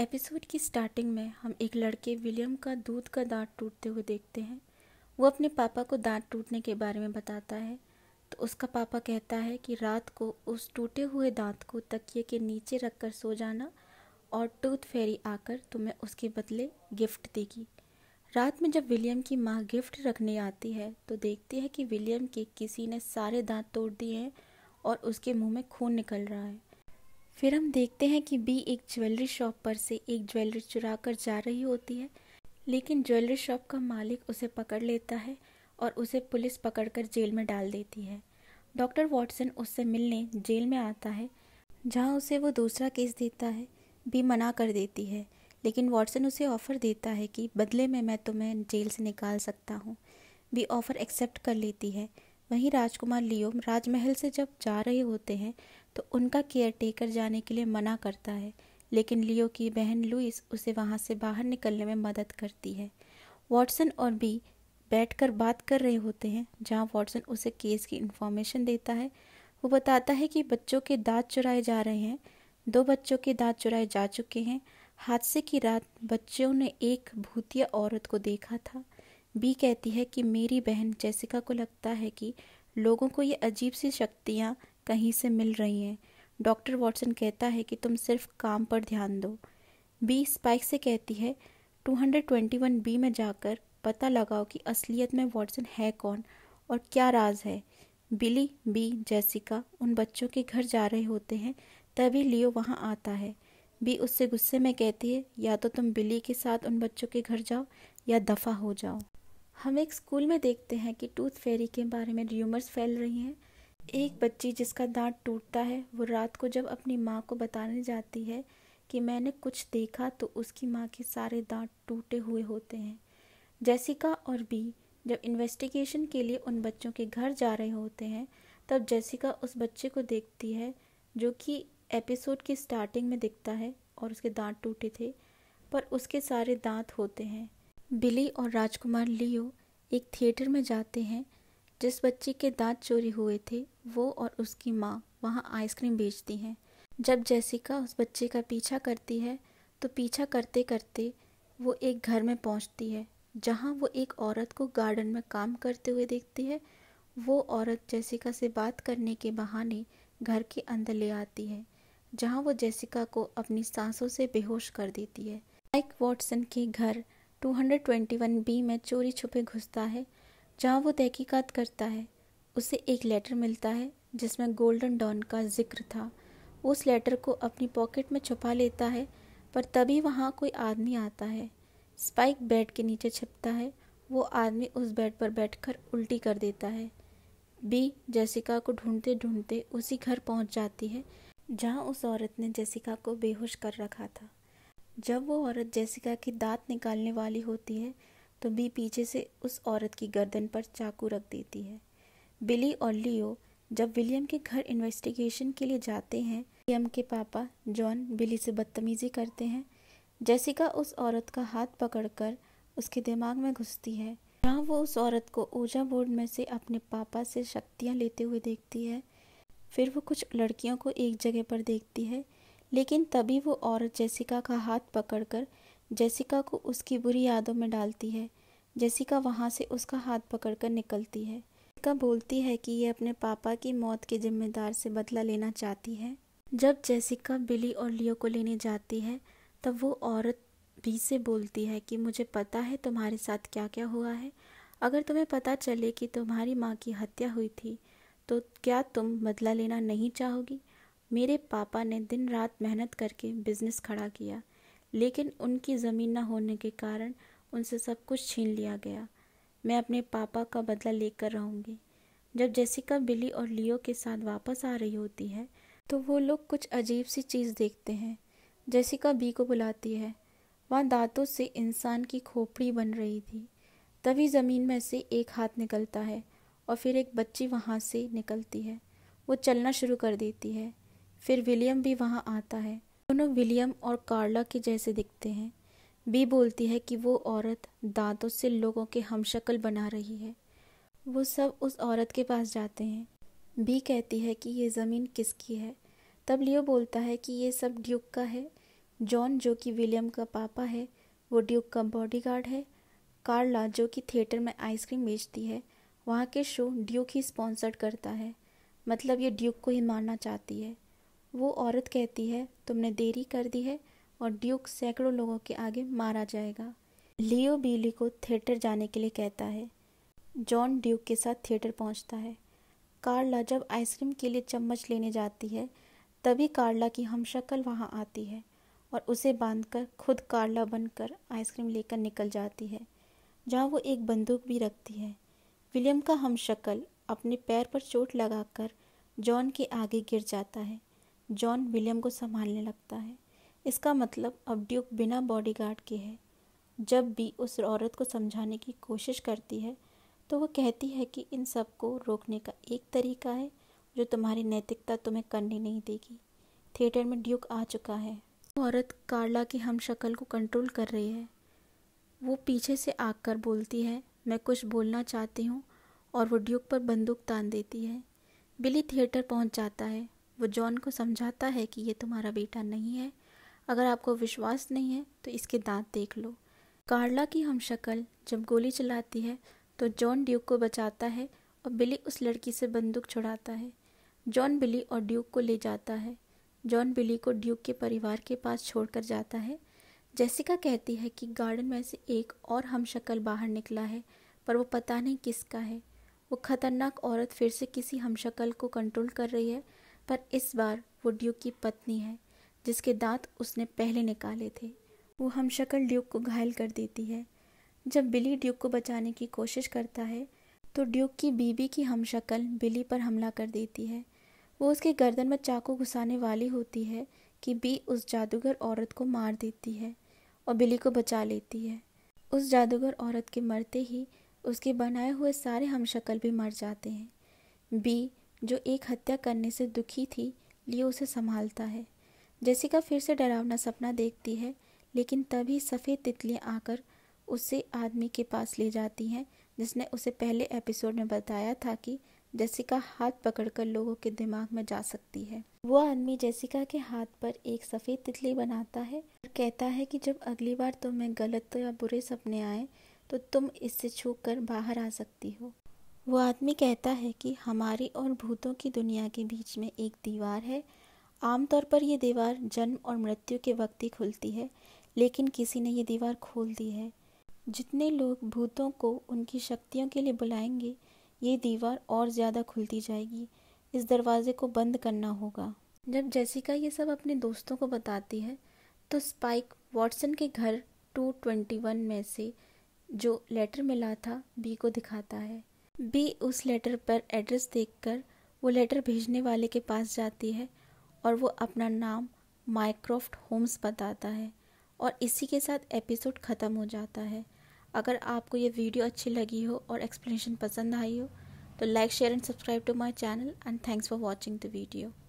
episode की starting में हम एक लड़के विलियम का दूध का दांत टूटते हुए देखते हैं वो अपने पापा को दांत टूटने के बारे में बताता है तो उसका पापा कहता है कि रात को उस टूटे हुए दांत को तकिए के नीचे रख कर सो जाना और टूथ फेरी आकर तुम्हें उसके बदले गिफ्ट देगी रात में जब विलियम की माँ गिफ्ट रखने आती है तो देखती है कि विलियम के किसी ने सारे दांत तोड़ दिए हैं और उसके मुंह में खून निकल रहा है फिर हम देखते हैं कि बी एक ज्वेलरी शॉप पर से एक ज्वेलरी चुरा कर जा रही होती है लेकिन ज्वेलरी शॉप का मालिक उसे पकड़ लेता है और उसे पुलिस पकड़कर जेल में डाल देती है डॉक्टर वॉटसन उससे मिलने जेल में आता है जहाँ उसे वो दूसरा केस देता है बी मना कर देती है लेकिन वॉटसन उसे ऑफ़र देता है कि बदले में मैं तुम्हें जेल से निकाल सकता हूँ बी ऑफ़र एक्सेप्ट कर लेती है वहीं राजकुमार लियोम राजमहल से जब जा रहे होते हैं तो उनका केयर टेकर जाने के लिए मना करता है लेकिन लियो की बहन लुइस उसे वहाँ से बाहर निकलने में मदद करती है वॉटसन और बी बैठकर बात कर रहे होते हैं जहाँ वॉटसन उसे केस की इन्फॉर्मेशन देता है वो बताता है कि बच्चों के दांत चुराए जा रहे हैं दो बच्चों के दांत चुराए जा चुके हैं हादसे की रात बच्चों ने एक भूतिया औरत को देखा था बी कहती है कि मेरी बहन जैसिका को लगता है कि लोगों को ये अजीब सी शक्तियाँ कहीं से मिल रही हैं डॉक्टर वॉटसन कहता है कि तुम सिर्फ काम पर ध्यान दो बी स्पाइक से कहती है 221 बी में जाकर पता लगाओ कि असलियत में वॉटसन है कौन और क्या राज है बिली बी जैसिका उन बच्चों के घर जा रहे होते हैं तभी लियो वहाँ आता है बी उससे गुस्से में कहती है या तो तुम बिली के साथ उन बच्चों के घर जाओ या दफ़ा हो जाओ हम एक स्कूल में देखते हैं कि टूथ फेरी के बारे में र्यूमर्स फैल रही हैं एक बच्ची जिसका दांत टूटता है वो रात को जब अपनी माँ को बताने जाती है कि मैंने कुछ देखा तो उसकी माँ के सारे दांत टूटे हुए होते हैं जैसिका और बी जब इन्वेस्टिगेशन के लिए उन बच्चों के घर जा रहे होते हैं तब जैसिका उस बच्चे को देखती है जो कि एपिसोड की स्टार्टिंग में दिखता है और उसके दांत टूटे थे पर उसके सारे दांत होते हैं बिली और राजकुमार लियो एक थिएटर में जाते हैं जिस बच्चे के दांत चोरी हुए थे वो और उसकी माँ वहाँ आइसक्रीम बेचती हैं जब जैसिका उस बच्चे का पीछा करती है तो पीछा करते करते वो एक घर में पहुँचती है जहाँ वो एक औरत को गार्डन में काम करते हुए देखती है वो औरत जैसिका से बात करने के बहाने घर के अंदर ले आती है जहाँ वो जैसिका को अपनी सांसों से बेहोश कर देती है माइक वॉटसन के घर 221 बी में चोरी छुपे घुसता है जहाँ वो तहकीकात करता है उसे एक लेटर मिलता है जिसमें गोल्डन डॉन का जिक्र था उस लेटर को अपनी पॉकेट में छुपा लेता है पर तभी वहाँ कोई आदमी आता है स्पाइक बेड के नीचे छिपता है वो आदमी उस बेड पर बैठकर उल्टी कर देता है बी जैसिका को ढूंढते ढूंढते उसी घर पहुंच जाती है जहां उस औरत ने जैसिका को बेहोश कर रखा था जब वो औरत जैसिका की दांत निकालने वाली होती है तो बी पीछे से उस औरत की गर्दन पर चाकू रख देती है बिली और लियो जब विलियम के घर इन्वेस्टिगेशन के लिए जाते हैं विलियम के पापा जॉन बिली से बदतमीजी करते हैं जैसिका उस औरत का हाथ पकड़कर उसके दिमाग में घुसती है जहाँ वो उस औरत को ऊर्जा बोर्ड में से अपने पापा से शक्तियाँ लेते हुए देखती है फिर वो कुछ लड़कियों को एक जगह पर देखती है लेकिन तभी वो औरत जैसिका का हाथ पकड़कर जेसिका को उसकी बुरी यादों में डालती है जेसिका वहाँ से उसका हाथ पकड़कर निकलती है जेसिका बोलती है कि यह अपने पापा की मौत के जिम्मेदार से बदला लेना चाहती है जब जेसिका बिली और लियो को लेने जाती है तब वो औरत भी से बोलती है कि मुझे पता है तुम्हारे साथ क्या क्या हुआ है अगर तुम्हें पता चले कि तुम्हारी माँ की हत्या हुई थी तो क्या तुम बदला लेना नहीं चाहोगी मेरे पापा ने दिन रात मेहनत करके बिजनेस खड़ा किया लेकिन उनकी ज़मीन न होने के कारण उनसे सब कुछ छीन लिया गया मैं अपने पापा का बदला लेकर रहूँगी जब जेसिका बिली और लियो के साथ वापस आ रही होती है तो वो लोग कुछ अजीब सी चीज़ देखते हैं जेसिका बी को बुलाती है वहाँ दांतों से इंसान की खोपड़ी बन रही थी तभी ज़मीन में से एक हाथ निकलता है और फिर एक बच्ची वहाँ से निकलती है वो चलना शुरू कर देती है फिर विलियम भी वहाँ आता है दोनों विलियम और कार्ला के जैसे दिखते हैं बी बोलती है कि वो औरत दांतों से लोगों के हमशक्ल बना रही है वो सब उस औरत के पास जाते हैं बी कहती है कि ये ज़मीन किसकी है तब लियो बोलता है कि ये सब ड्यूक का है जॉन जो कि विलियम का पापा है वो ड्यूक का बॉडीगार्ड है कार्ला जो कि थिएटर में आइसक्रीम बेचती है वहाँ के शो ड्यूक ही स्पॉन्सर्ड करता है मतलब ये ड्यूक को ही मारना चाहती है वो औरत कहती है तुमने देरी कर दी है और ड्यूक सैकड़ों लोगों के आगे मारा जाएगा लियो बीली को थिएटर जाने के लिए कहता है जॉन ड्यूक के साथ थिएटर पहुंचता है कार्ला जब आइसक्रीम के लिए चम्मच लेने जाती है तभी कार्ला की हमशक्ल वहाँ आती है और उसे बांधकर खुद कार्ला बनकर आइसक्रीम लेकर निकल जाती है जहाँ वो एक बंदूक भी रखती है विलियम का हमशक्ल अपने पैर पर चोट लगाकर जॉन के आगे गिर जाता है जॉन विलियम को संभालने लगता है इसका मतलब अब ड्यूक बिना बॉडीगार्ड के है जब भी उस औरत को समझाने की कोशिश करती है तो वह कहती है कि इन सब को रोकने का एक तरीका है जो तुम्हारी नैतिकता तुम्हें करने नहीं देगी थिएटर में ड्यूक आ चुका है औरत कार्ला की हम शक्ल को कंट्रोल कर रही है वो पीछे से आकर बोलती है मैं कुछ बोलना चाहती हूँ और वो ड्यूक पर बंदूक तान देती है बिली थिएटर पहुँच जाता है वो जॉन को समझाता है कि ये तुम्हारा बेटा नहीं है अगर आपको विश्वास नहीं है तो इसके दांत देख लो कार्ला की हम शक्ल जब गोली चलाती है तो जॉन ड्यूक को बचाता है और बिली उस लड़की से बंदूक छुड़ाता है जॉन बिली और ड्यूक को ले जाता है जॉन बिली को ड्यूक के परिवार के पास छोड़कर जाता है जैसिका कहती है कि गार्डन में से एक और हम शक्ल बाहर निकला है पर वो पता नहीं किसका है वो खतरनाक औरत फिर से किसी हम शक्ल को कंट्रोल कर रही है पर इस बार वो ड्यूक की पत्नी है जिसके दांत उसने पहले निकाले थे वो हमशक्ल ड्यूक को घायल कर देती है जब बिली ड्यूक को बचाने की कोशिश करता है तो ड्यूक की बीबी की हम शक्ल बिली पर हमला कर देती है वो उसके गर्दन में चाकू घुसाने वाली होती है कि बी उस जादूगर औरत को मार देती है और बिली को बचा लेती है उस जादूगर औरत के मरते ही उसके बनाए हुए सारे हमशक्ल भी मर जाते हैं बी जो एक हत्या करने से दुखी थी लियो उसे संभालता है जैसिका फिर से डरावना सपना देखती है लेकिन तभी सफ़ेद तितलियाँ आकर उसे आदमी के पास ले जाती हैं जिसने उसे पहले एपिसोड में बताया था कि जैसिका हाथ पकड़कर लोगों के दिमाग में जा सकती है वो आदमी जैसिका के हाथ पर एक सफ़ेद तितली बनाता है और कहता है कि जब अगली बार तुम्हें गलत या बुरे सपने आए तो तुम इससे छू कर बाहर आ सकती हो वो आदमी कहता है कि हमारी और भूतों की दुनिया के बीच में एक दीवार है आमतौर पर यह दीवार जन्म और मृत्यु के वक्त ही खुलती है लेकिन किसी ने यह दीवार खोल दी है जितने लोग भूतों को उनकी शक्तियों के लिए बुलाएंगे ये दीवार और ज़्यादा खुलती जाएगी इस दरवाजे को बंद करना होगा जब जैसिका ये सब अपने दोस्तों को बताती है तो स्पाइक वॉटसन के घर 221 में से जो लेटर मिला था बी को दिखाता है बी उस लेटर पर एड्रेस देखकर वो लेटर भेजने वाले के पास जाती है और वो अपना नाम माइक्रोफ्ट होम्स बताता है और इसी के साथ एपिसोड ख़त्म हो जाता है अगर आपको ये वीडियो अच्छी लगी हो और एक्सप्लेनेशन पसंद आई हो तो like share and subscribe to my channel and thanks for watching the video